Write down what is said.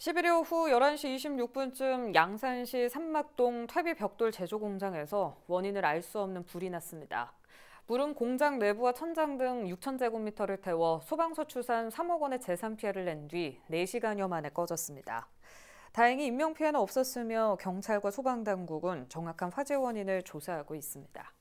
11일 오후 11시 26분쯤 양산시 산막동 퇴비 벽돌 제조 공장에서 원인을 알 수 없는 불이 났습니다. 불은 공장 내부와 천장 등 6,000제곱미터를 태워 소방서 추산 3억 원의 재산 피해를 낸 뒤 4시간여 만에 꺼졌습니다. 다행히 인명피해는 없었으며 경찰과 소방당국은 정확한 화재 원인을 조사하고 있습니다.